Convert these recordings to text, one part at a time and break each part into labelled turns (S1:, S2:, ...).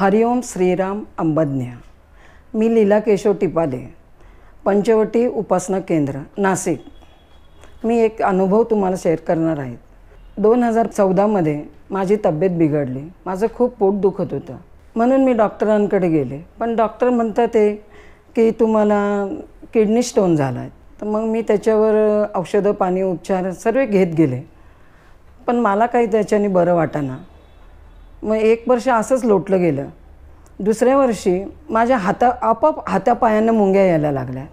S1: हरिओम श्रीराम अंबज्ञ मी लीला केशव टिपाले पंचवटी उपासना केंद्र नाशिक मी एक अनुभव तुम्हाला शेअर करणार आहे दोन हजार चौदामध्ये माझी तब्येत बिघडली माझं खूप पोट दुखत होतं म्हणून मी डॉक्टरांकडे गेले पण डॉक्टर म्हणतात ते की तुम्हाला किडनी स्टोन झाला आहे तर मग मी त्याच्यावर औषधं पाणी उपचार सर्व घेत गेले पण मला काही त्याच्याने बरं ना मग एक वर्ष असंच लोटलं गेलं दुसऱ्या वर्षी माझ्या हाता आपाप हातापायांना मुंग्या यायला लागल्या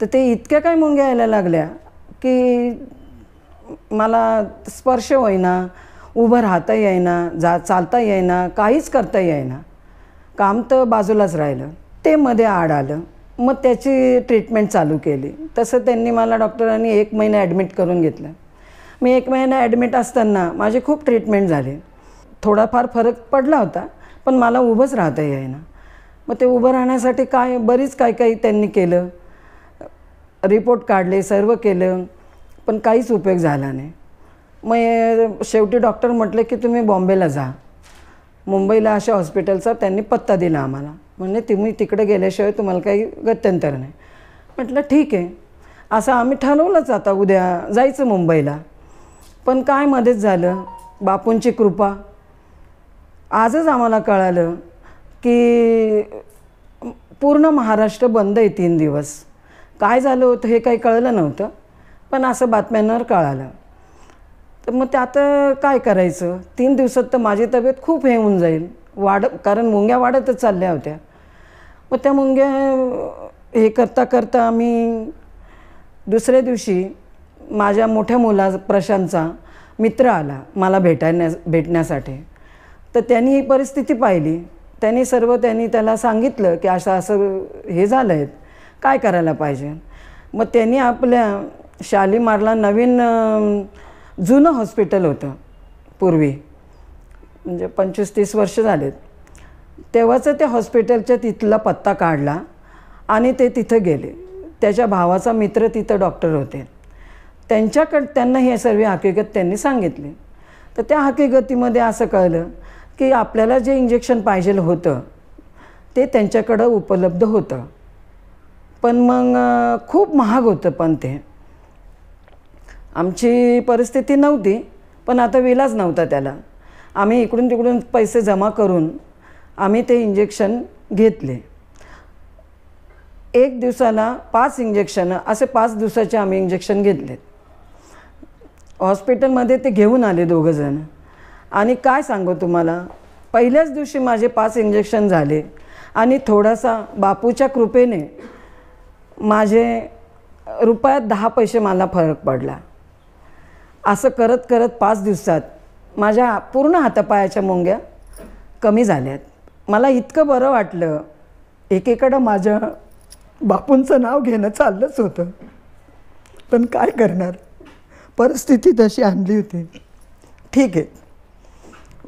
S1: तर ते इतक्या काय मुंग्या यायला लागल्या की मला स्पर्श होईना उभं राहता येईना जा चालता येईना काहीच करता येईना काम तर बाजूलाच राहिलं ते मध्ये आड आलं मग त्याची ट्रीटमेंट चालू केली तसं त्यांनी मला डॉक्टरांनी एक महिना ॲडमिट करून घेतलं मी एक महिना ॲडमिट असताना माझे खूप ट्रीटमेंट झाले थोडाफार फरक पडला होता पण मला उभंच राहता येईना मग ते उभं राहण्यासाठी काय बरीच काय काही त्यांनी केलं रिपोर्ट काढले सर्व केलं पण काहीच उपयोग झाला नाही मग शेवटी डॉक्टर म्हटले की तुम्ही बॉम्बेला जा मुंबईला अशा हॉस्पिटलचा त्यांनी पत्ता दिला आम्हाला म्हणजे तुम्ही तिकडे गेल्याशिवाय तुम्हाला काही गत्यंतर नाही म्हटलं ठीक आहे असं आम्ही ठरवलंच आता उद्या जायचं मुंबईला पण काय मध्येच झालं बापूंची कृपा आजच आम्हाला कळालं की पूर्ण महाराष्ट्र बंद आहे तीन दिवस काय झालं होतं हे काही कळलं नव्हतं पण असं बातम्यांवर कळालं तर मग त्यात काय करायचं तीन दिवसात तर माझी तब्येत खूप हे होऊन जाईल वाढ कारण मुंग्या वाढतच चालल्या होत्या मग त्या मुंग्या हे करता करता आम्ही दुसऱ्या दिवशी माझ्या मोठ्या मुला प्रशांतचा मित्र आला मला भेटायला भेटण्यासाठी तर त्यांनी ही परिस्थिती पाहिली त्यांनी सर्व त्यांनी त्याला सांगितलं की असं असं हे झालं आहे काय करायला पाहिजे मग त्यांनी आपल्या शालीमारला नवीन जुनं हॉस्पिटल होतं पूर्वी म्हणजे पंचवीस तीस वर्ष झालेत तेव्हाचं त्या हॉस्पिटलच्या तिथला पत्ता काढला आणि ते तिथं गेले त्याच्या भावाचा मित्र तिथं डॉक्टर होते त्यांच्याकडं त्यांना हे सर्व हकीकत त्यांनी सांगितली तर त्या हकीकतीमध्ये असं कळलं की आपल्याला जे इंजेक्शन पाहिजे होतं ते त्यांच्याकडं उपलब्ध होतं पण मग खूप महाग होतं पण ते आमची परिस्थिती नव्हती पण आता विलाज नव्हता त्याला आम्ही इकडून तिकडून पैसे जमा करून आम्ही ते इंजेक्शन घेतले एक दिवसाला पाच इंजेक्शन असे पाच दिवसाचे आम्ही इंजेक्शन घेतलेत हॉस्पिटलमध्ये ते घेऊन आले दोघंजण आणि काय सांगू तुम्हाला पहिल्याच दिवशी माझे पाच इंजेक्शन झाले आणि थोडासा बापूच्या कृपेने माझे रुपयात दहा पैसे मला फरक पडला असं करत करत पाच दिवसात माझ्या पूर्ण हातापायाच्या मुंग्या कमी झाल्यात मला इतकं बरं वाटलं एकेकडं माझ्या बापूंचं नाव घेणं चाललंच होतं पण काय करणार परिस्थिती तशी आणली होती ठीक आहे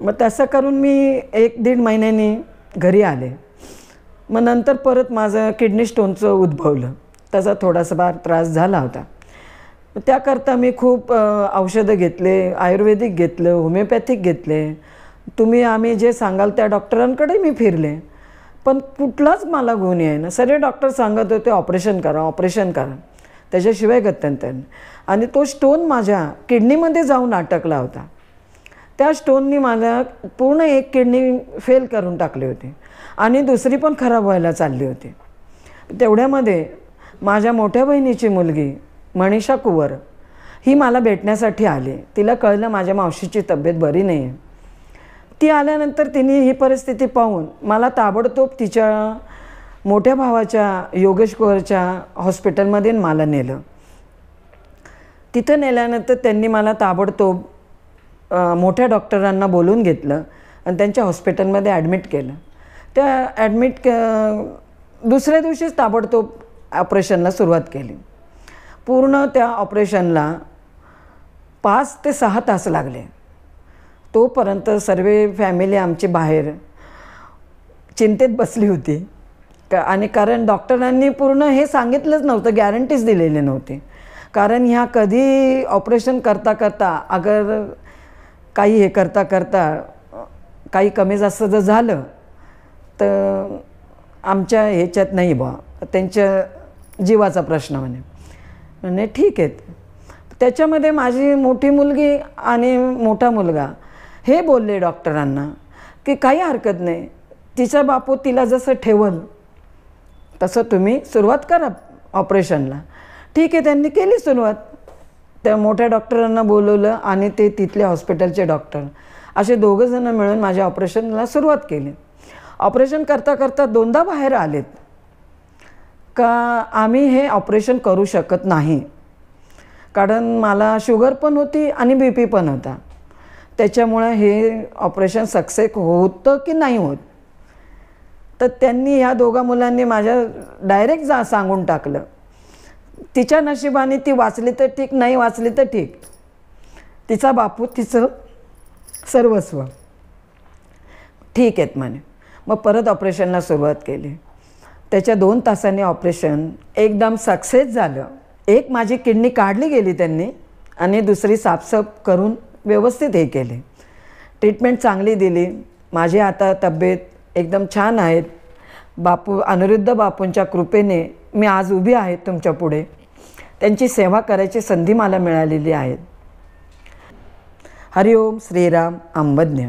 S1: मग तसं करून मी एक दीड महिन्यानी घरी आले मग नंतर परत माझं किडनी स्टोनचं उद्भवलं त्याचा थोडासा फार त्रास झाला होता त्याकरता मी खूप औषधं घेतले आयुर्वेदिक घेतलं होमिओपॅथिक घेतले तुम्ही आम्ही जे सांगाल त्या डॉक्टरांकडे मी फिरले पण कुठलाच मला गुण ना सगळे डॉक्टर सांगत होते ऑपरेशन करा ऑपरेशन करा त्याच्याशिवाय गत्यंत आणि तो स्टोन माझ्या किडनीमध्ये जाऊन अटकला होता त्या स्टोननी मला पूर्ण एक किडनी फेल करून टाकली होती आणि दुसरी पण खराब व्हायला चालली होती तेवढ्यामध्ये माझ्या मोठ्या बहिणीची मुलगी मनीषा कुवर ही मला भेटण्यासाठी आली तिला कळलं माझ्या मावशीची तब्येत बरी नाही आहे ती आल्यानंतर तिने ही परिस्थिती पाहून मला ताबडतोब तिच्या मोठ्या भावाच्या योगेश कुवरच्या हॉस्पिटलमध्ये मला नेलं तिथं नेल्यानंतर त्यांनी मला ताबडतोब मोठ्या डॉक्टरांना बोलून घेतलं आणि त्यांच्या हॉस्पिटलमध्ये ॲडमिट केलं त्या ॲडमिट क दुसऱ्या दिवशीच ताबडतोब ऑपरेशनला सुरुवात केली पूर्ण त्या ऑपरेशनला पाच ते सहा तास लागले तोपर्यंत सर्व फॅमिली आमची बाहेर चिंतेत बसली होती का आणि कारण डॉक्टरांनी पूर्ण हे सांगितलंच नव्हतं गॅरंटीच दिलेली नव्हती कारण ह्या कधी ऑपरेशन करता करता अगर काही हे करता करता काही कमी जास्त जर झालं तर आमच्या ह्याच्यात नाही बा त्यांच्या जीवाचा प्रश्न म्हणे म्हणजे ठीक आहे त्याच्यामध्ये माझी मोठी मुलगी आणि मोठा मुलगा हे बोलले डॉक्टरांना की काही हरकत नाही तिचा बापू तिला जसं ठेवल तसं तुम्ही सुरुवात करा ऑपरेशनला ठीक आहे त्यांनी केली सुरुवात त्या मोठ्या डॉक्टरांना बोलवलं आणि ते तिथल्या हॉस्पिटलचे डॉक्टर असे दोघं मिळून माझ्या ऑपरेशनला सुरुवात केली ऑपरेशन करता करता दोनदा बाहेर आलेत का आम्ही हे ऑपरेशन करू शकत नाही कारण मला शुगर पण होती आणि बी पी पण होता त्याच्यामुळं हे ऑपरेशन सक्सेस होतं की नाही होत तर त्यांनी ह्या दोघा मुलांनी माझ्या डायरेक्ट जा सांगून टाकलं तिच्या नशिबाने ती वाचली तर ठीक नाही वाचली तर ठीक तिचा बापू तिचं सर्वस्व ठीक आहेत म्हणे मग परत ऑपरेशनला सुरुवात केली त्याच्या दोन तासांनी ऑपरेशन एकदम सक्सेस झालं एक माझी किडनी काढली गेली त्यांनी आणि दुसरी साफसफ करून व्यवस्थित हे केले ट्रीटमेंट चांगली दिली माझी आता तब्येत एकदम छान आहेत बापू अनिरुद्ध बापूंच्या कृपेने मी आज उभी आहे तुमच्या पुढे त्यांची सेवा करायची संधी मला मिळालेली आहे हरिओम श्रीराम अंबज्ञ